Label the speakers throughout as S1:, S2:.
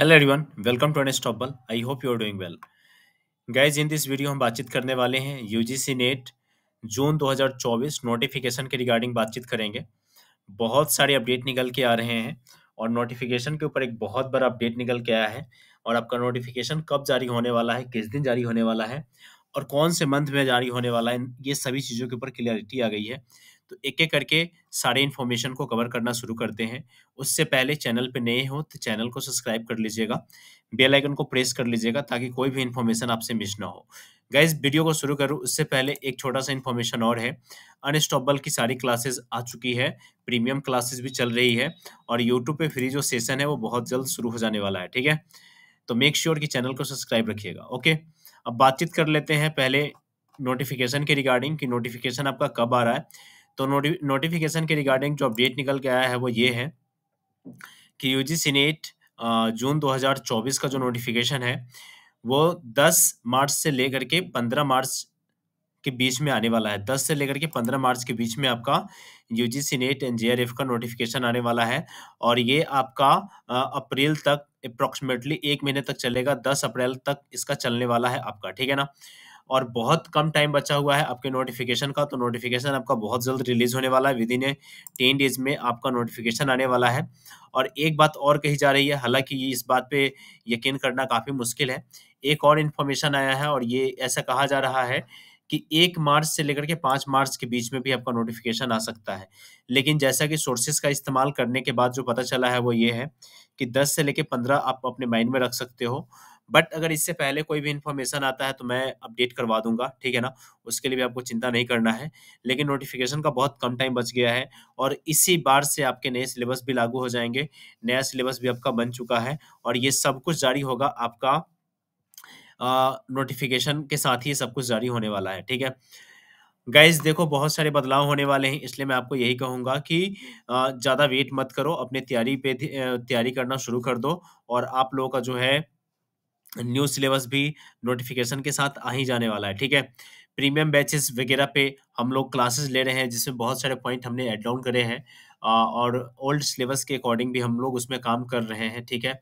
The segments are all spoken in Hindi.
S1: hello everyone welcome to unstoppable I hope you are doing well guys in this video हम बातचीत करने वाले हैं यूजीसी नेट जून 2024 नोटिफिकेशन के रिगार्डिंग बातचीत करेंगे बहुत सारे अपडेट निकल के आ रहे हैं और नोटिफिकेशन के ऊपर एक बहुत बड़ा अपडेट निकल के आया है और आपका नोटिफिकेशन कब जारी होने वाला है किस दिन जारी होने वाला है और कौन से मंथ में जारी होने वाला है ये सभी चीज़ों के ऊपर क्लियरिटी आ गई है तो एक एक करके सारे इन्फॉर्मेशन को कवर करना शुरू करते हैं उससे पहले चैनल पे नए हो तो चैनल को सब्सक्राइब कर लीजिएगा बेल आइकन को प्रेस कर लीजिएगा ताकि कोई भी इन्फॉर्मेशन आपसे मिस ना हो गाइज वीडियो को शुरू करूँ उससे पहले एक छोटा सा इन्फॉर्मेशन और है अनस्टॉपबल की सारी क्लासेस आ चुकी है प्रीमियम क्लासेस भी चल रही है और यूट्यूब पे फ्री जो सेशन है वो बहुत जल्द शुरू हो जाने वाला है ठीक है तो मेक श्योर sure कि चैनल को सब्सक्राइब रखिएगा ओके अब बातचीत कर लेते हैं पहले नोटिफिकेशन के रिगार्डिंग कि नोटिफिकेशन आपका कब आ रहा है तो नोटि, नोटिफिकेशन के रिगार्डिंग जो अपडेट निकल के आया है वो ये है कि यूजी सीनेट जून 2024 का जो नोटिफिकेशन है वो 10 मार्च से लेकर के 15 मार्च के बीच में आने वाला है 10 से लेकर के 15 मार्च के बीच में आपका यूजीसी नेट एंड जे का नोटिफिकेशन आने वाला है और ये आपका अप्रैल तक अप्रोक्सीमेटली एक महीने तक चलेगा 10 अप्रैल तक इसका चलने वाला है आपका ठीक है ना और बहुत कम टाइम बचा हुआ है आपके नोटिफिकेशन का तो नोटिफिकेशन आपका बहुत जल्द रिलीज होने वाला है within a ten days में आपका नोटिफिकेशन आने वाला है और एक बात और कही जा रही है हालांकि इस बात पे यकीन करना काफ़ी मुश्किल है एक और इन्फॉर्मेशन आया है और ये ऐसा कहा जा रहा है कि एक मार्च से लेकर के पाँच मार्च के बीच में भी आपका नोटिफिकेशन आ सकता है लेकिन जैसा कि सोर्सेज का इस्तेमाल करने के बाद जो पता चला है वो ये है कि दस से लेकर पंद्रह आप अपने माइंड में रख सकते हो बट अगर इससे पहले कोई भी इन्फॉर्मेशन आता है तो मैं अपडेट करवा दूंगा ठीक है ना उसके लिए भी आपको चिंता नहीं करना है लेकिन नोटिफिकेशन का बहुत कम टाइम बच गया है और इसी बार से आपके नए सिलेबस भी लागू हो जाएंगे नया सिलेबस भी आपका बन चुका है और ये सब कुछ जारी होगा आपका नोटिफिकेशन के साथ ही सब कुछ जारी होने वाला है ठीक है गाइज देखो बहुत सारे बदलाव होने वाले हैं इसलिए मैं आपको यही कहूँगा कि ज़्यादा वेट मत करो अपने तैयारी पे तैयारी करना शुरू कर दो और आप लोगों का जो है न्यू सिलेबस भी नोटिफिकेशन के साथ आ ही जाने वाला है ठीक है प्रीमियम बैचेस वगैरह पे हम लोग क्लासेस ले रहे हैं जिसमें बहुत सारे पॉइंट हमने एड डाउन करे हैं और ओल्ड सिलेबस के अकॉर्डिंग भी हम लोग उसमें काम कर रहे हैं ठीक है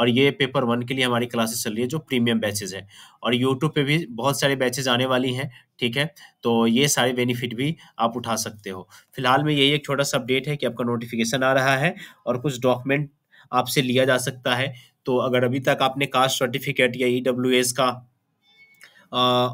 S1: और ये पेपर वन के लिए हमारी क्लासेस चल रही है जो प्रीमियम बैचेज हैं और यूट्यूब पे भी बहुत सारे बैचेज आने वाली हैं ठीक है तो ये सारे बेनिफिट भी आप उठा सकते हो फिलहाल में यही एक छोटा सा अपडेट है कि आपका नोटिफिकेशन आ रहा है और कुछ डॉक्यूमेंट आपसे लिया जा सकता है तो अगर अभी तक आपने कास्ट सर्टिफिकेट या ई e का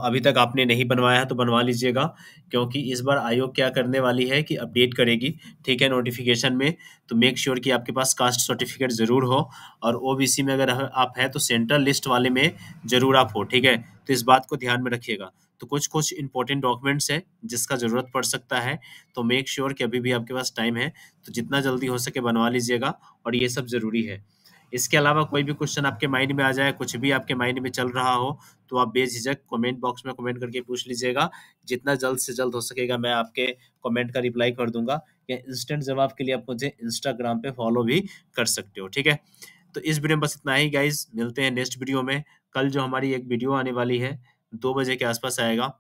S1: अभी तक आपने नहीं बनवाया है तो बनवा लीजिएगा क्योंकि इस बार आयोग क्या करने वाली है कि अपडेट करेगी ठीक है नोटिफिकेशन में तो मेक श्योर sure कि आपके पास कास्ट सर्टिफिकेट ज़रूर हो और ओबीसी में अगर आप हैं तो सेंट्रल लिस्ट वाले में ज़रूर आप हो ठीक है तो इस बात को ध्यान में रखिएगा तो कुछ कुछ इंपॉर्टेंट डॉक्यूमेंट्स है जिसका ज़रूरत पड़ सकता है तो मेक श्योर sure कि अभी भी आपके पास टाइम है तो जितना जल्दी हो सके बनवा लीजिएगा और ये सब ज़रूरी है इसके अलावा कोई भी क्वेश्चन आपके माइंड में आ जाए कुछ भी आपके माइंड में चल रहा हो तो आप बेझिझक कमेंट बॉक्स में कमेंट करके पूछ लीजिएगा जितना जल्द से जल्द हो सकेगा मैं आपके कमेंट का रिप्लाई कर दूंगा या इंस्टेंट जवाब के लिए आप मुझे इंस्टाग्राम पे फॉलो भी कर सकते हो ठीक है तो इस वीडियो में बस इतना ही गाइज मिलते हैं नेक्स्ट वीडियो में कल जो हमारी एक वीडियो आने वाली है दो बजे के आसपास आएगा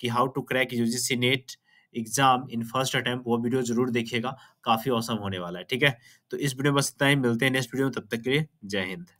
S1: कि how to crack UGC NET exam in first attempt वो वीडियो जरूर देखिएगा काफी औसम होने वाला है ठीक है तो इस वीडियो में बस इतना ही मिलते हैं नेक्स्ट वीडियो में तब तक के लिए जय हिंद